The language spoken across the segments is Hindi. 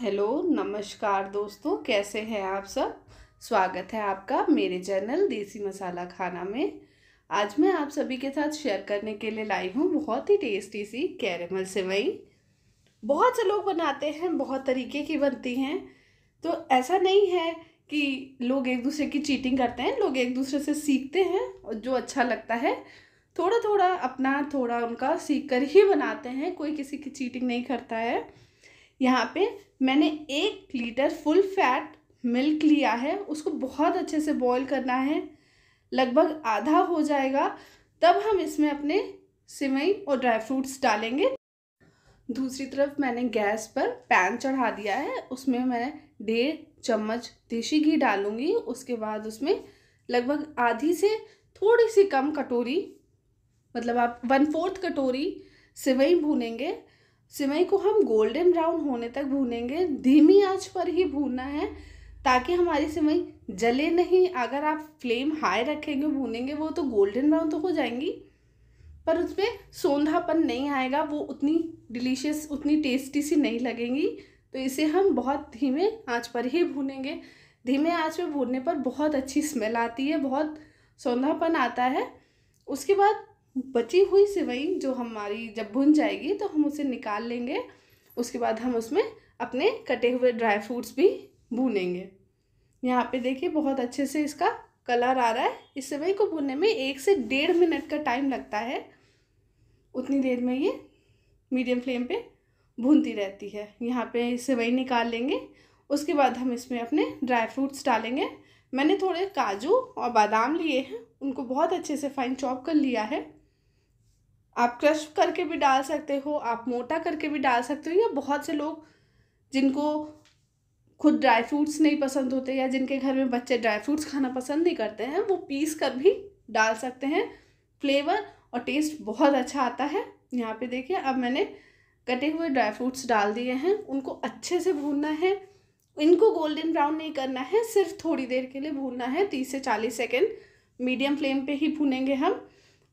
हेलो नमस्कार दोस्तों कैसे हैं आप सब स्वागत है आपका मेरे चैनल देसी मसाला खाना में आज मैं आप सभी के साथ शेयर करने के लिए लाई हूँ बहुत ही टेस्टी सी कैरेमल सेवई बहुत से लोग बनाते हैं बहुत तरीके की बनती हैं तो ऐसा नहीं है कि लोग एक दूसरे की चीटिंग करते हैं लोग एक दूसरे से सीखते हैं और जो अच्छा लगता है थोड़ा थोड़ा अपना थोड़ा उनका सीख कर ही बनाते हैं कोई किसी की चीटिंग नहीं करता है यहाँ पे मैंने एक लीटर फुल फैट मिल्क लिया है उसको बहुत अच्छे से बॉईल करना है लगभग आधा हो जाएगा तब हम इसमें अपने सिवई और ड्राई फ्रूट्स डालेंगे दूसरी तरफ मैंने गैस पर पैन चढ़ा दिया है उसमें मैं डेढ़ चम्मच देसी घी डालूँगी उसके बाद उसमें लगभग आधी से थोड़ी सी कम कटोरी मतलब आप वन फोर्थ कटोरी सिवई भूनेंगे सिमई को हम गोल्डन ब्राउन होने तक भूनेंगे धीमी आंच पर ही भूनना है ताकि हमारी सिमई जले नहीं अगर आप फ्लेम हाई रखेंगे भूनेंगे वो तो गोल्डन ब्राउन तो हो जाएंगी पर उसमें सौंधापन नहीं आएगा वो उतनी डिलीशियस उतनी टेस्टी सी नहीं लगेंगी तो इसे हम बहुत धीमे आंच पर ही भूनेंगे धीमे आंच पर भूनने पर बहुत अच्छी स्मेल आती है बहुत सौंधापन आता है उसके बाद बची हुई सिवई जो हमारी जब भुन जाएगी तो हम उसे निकाल लेंगे उसके बाद हम उसमें अपने कटे हुए ड्राई फ्रूट्स भी भूनेंगे यहाँ पे देखिए बहुत अच्छे से इसका कलर आ रहा है इस सिवई को भूनने में एक से डेढ़ मिनट का टाइम लगता है उतनी देर में ये मीडियम फ्लेम पे भूनती रहती है यहाँ पे सिवई निकाल लेंगे उसके बाद हम इसमें अपने ड्राई फ्रूट्स डालेंगे मैंने थोड़े काजू और बादाम लिए हैं उनको बहुत अच्छे से फाइन चॉप कर लिया है आप क्रश करके भी डाल सकते हो आप मोटा करके भी डाल सकते हो या बहुत से लोग जिनको खुद ड्राई फ्रूट्स नहीं पसंद होते या जिनके घर में बच्चे ड्राई फ्रूट्स खाना पसंद नहीं करते हैं वो पीस कर भी डाल सकते हैं फ्लेवर और टेस्ट बहुत अच्छा आता है यहाँ पे देखिए अब मैंने कटे हुए ड्राई फ्रूट्स डाल दिए हैं उनको अच्छे से भूनना है इनको गोल्डन ब्राउन नहीं करना है सिर्फ थोड़ी देर के लिए भूनना है तीस से चालीस सेकेंड मीडियम फ्लेम पर ही भूनेंगे हम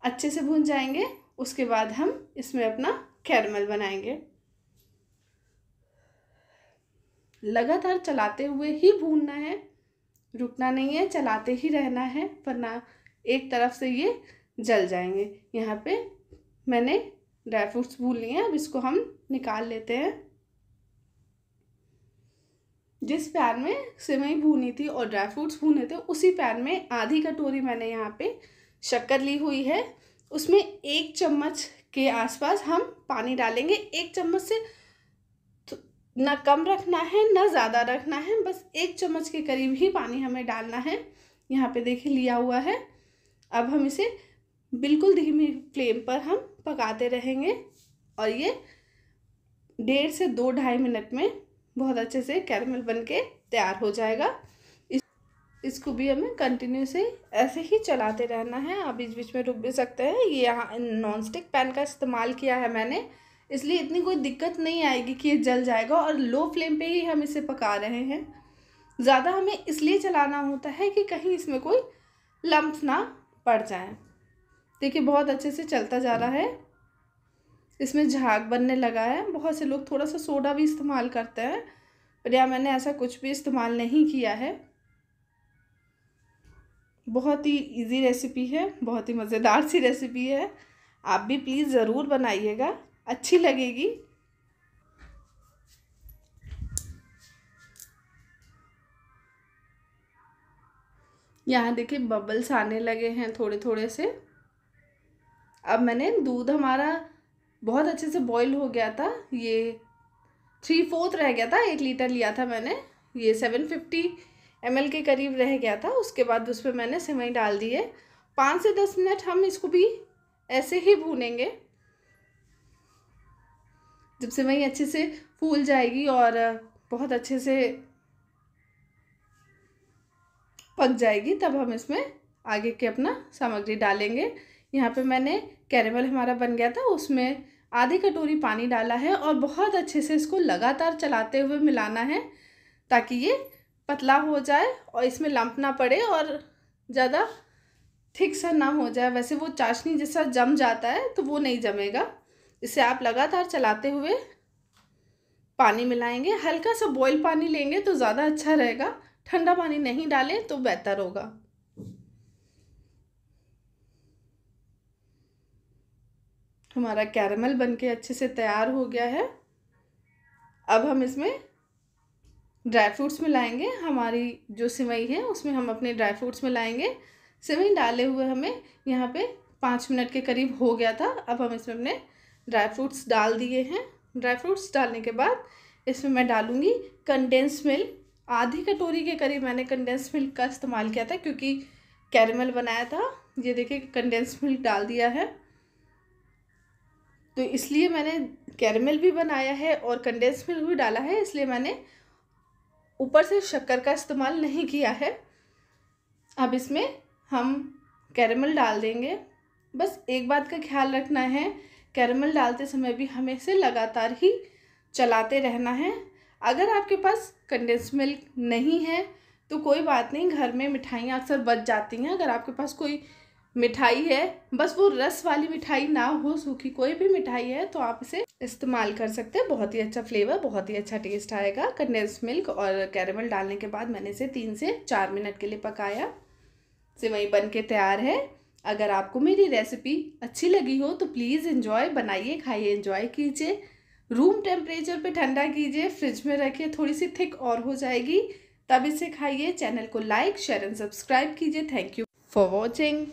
अच्छे से भून जाएंगे उसके बाद हम इसमें अपना कैरमल बनाएंगे लगातार चलाते हुए ही भूनना है रुकना नहीं है चलाते ही रहना है वरना एक तरफ से ये जल जाएंगे यहाँ पे मैंने ड्राई फ्रूट्स भून लिए हैं अब इसको हम निकाल लेते हैं जिस पैन में सिमई भूनी थी और ड्राई फ्रूट्स भूने थे उसी पैन में आधी कटोरी मैंने यहाँ पे शक्कर ली हुई है उसमें एक चम्मच के आसपास हम पानी डालेंगे एक चम्मच से तो ना कम रखना है ना ज़्यादा रखना है बस एक चम्मच के करीब ही पानी हमें डालना है यहाँ पे देखिए लिया हुआ है अब हम इसे बिल्कुल धीमी फ्लेम पर हम पकाते रहेंगे और ये डेढ़ से दो ढाई मिनट में बहुत अच्छे से कैरमल बन के तैयार हो जाएगा इसको भी हमें कंटिन्यू से ऐसे ही चलाते रहना है आप बीच बीच में रुक भी सकते हैं ये यहाँ नॉन स्टिक पैन का इस्तेमाल किया है मैंने इसलिए इतनी कोई दिक्कत नहीं आएगी कि ये जल जाएगा और लो फ्लेम पे ही हम इसे पका रहे हैं ज़्यादा हमें इसलिए चलाना होता है कि कहीं इसमें कोई लम्ब ना पड़ जाए देखिए बहुत अच्छे से चलता जा रहा है इसमें झाग बनने लगा है बहुत से लोग थोड़ा सा सोडा भी इस्तेमाल करते हैं पर या मैंने ऐसा कुछ भी इस्तेमाल नहीं किया है बहुत ही इजी रेसिपी है बहुत ही मज़ेदार सी रेसिपी है आप भी प्लीज़ ज़रूर बनाइएगा अच्छी लगेगी यहाँ देखिए बबल्स आने लगे हैं थोड़े थोड़े से अब मैंने दूध हमारा बहुत अच्छे से बॉईल हो गया था ये थ्री फोर्थ रह गया था एक लीटर लिया था मैंने ये सेवन फिफ्टी एम के करीब रह गया था उसके बाद उस पर मैंने सेवई डाल दिए पाँच से दस मिनट हम इसको भी ऐसे ही भूनेंगे जब सिवई अच्छे से फूल जाएगी और बहुत अच्छे से पक जाएगी तब हम इसमें आगे के अपना सामग्री डालेंगे यहाँ पे मैंने कैरेमल हमारा बन गया था उसमें आधी कटोरी पानी डाला है और बहुत अच्छे से इसको लगातार चलाते हुए मिलाना है ताकि ये पतला हो जाए और इसमें लंप ना पड़े और ज़्यादा थिक सा ना हो जाए वैसे वो चाशनी जैसा जम जाता है तो वो नहीं जमेगा इसे आप लगातार चलाते हुए पानी मिलाएंगे हल्का सा बॉयल पानी लेंगे तो ज़्यादा अच्छा रहेगा ठंडा पानी नहीं डालें तो बेहतर होगा हमारा कैरमल बनके अच्छे से तैयार हो गया है अब हम इसमें ड्राई फ्रूट्स में लाएँगे हमारी जो सिवई है उसमें हम अपने ड्राई फ्रूट्स में लाएँगे सिवई डाले हुए हमें यहाँ पे पाँच मिनट के करीब हो गया था अब हम इसमें अपने ड्राई फ्रूट्स डाल दिए हैं ड्राई फ्रूट्स डालने के बाद इसमें मैं डालूँगी कंडेंस मिल्क आधी कटोरी के करीब मैंने कंडेंस मिल्क का इस्तेमाल किया था क्योंकि कैरमल बनाया था ये देखिए कंडेंस मिल्क डाल दिया है तो इसलिए मैंने कैरमल भी बनाया है और कंडेंस मिल्क भी डाला है इसलिए मैंने ऊपर से शक्कर का इस्तेमाल नहीं किया है अब इसमें हम कैरमल डाल देंगे बस एक बात का ख्याल रखना है कैरमल डालते समय भी हमें इसे लगातार ही चलाते रहना है अगर आपके पास कंडेंस मिल्क नहीं है तो कोई बात नहीं घर में मिठाइयाँ अक्सर बच जाती हैं अगर आपके पास कोई मिठाई है बस वो रस वाली मिठाई ना हो सूखी कोई भी मिठाई है तो आप इसे इस्तेमाल कर सकते हैं बहुत ही अच्छा फ्लेवर बहुत ही अच्छा टेस्ट आएगा कंडेंस मिल्क और कैरेमल डालने के बाद मैंने इसे तीन से चार मिनट के लिए पकाया सिवई बन के तैयार है अगर आपको मेरी रेसिपी अच्छी लगी हो तो प्लीज़ इन्जॉय बनाइए खाइए इन्जॉय कीजिए रूम टेम्परेचर पर ठंडा कीजिए फ्रिज में रखिए थोड़ी सी थिक और हो जाएगी तब इसे खाइए चैनल को लाइक शेयर एंड सब्सक्राइब कीजिए थैंक यू फॉर वॉचिंग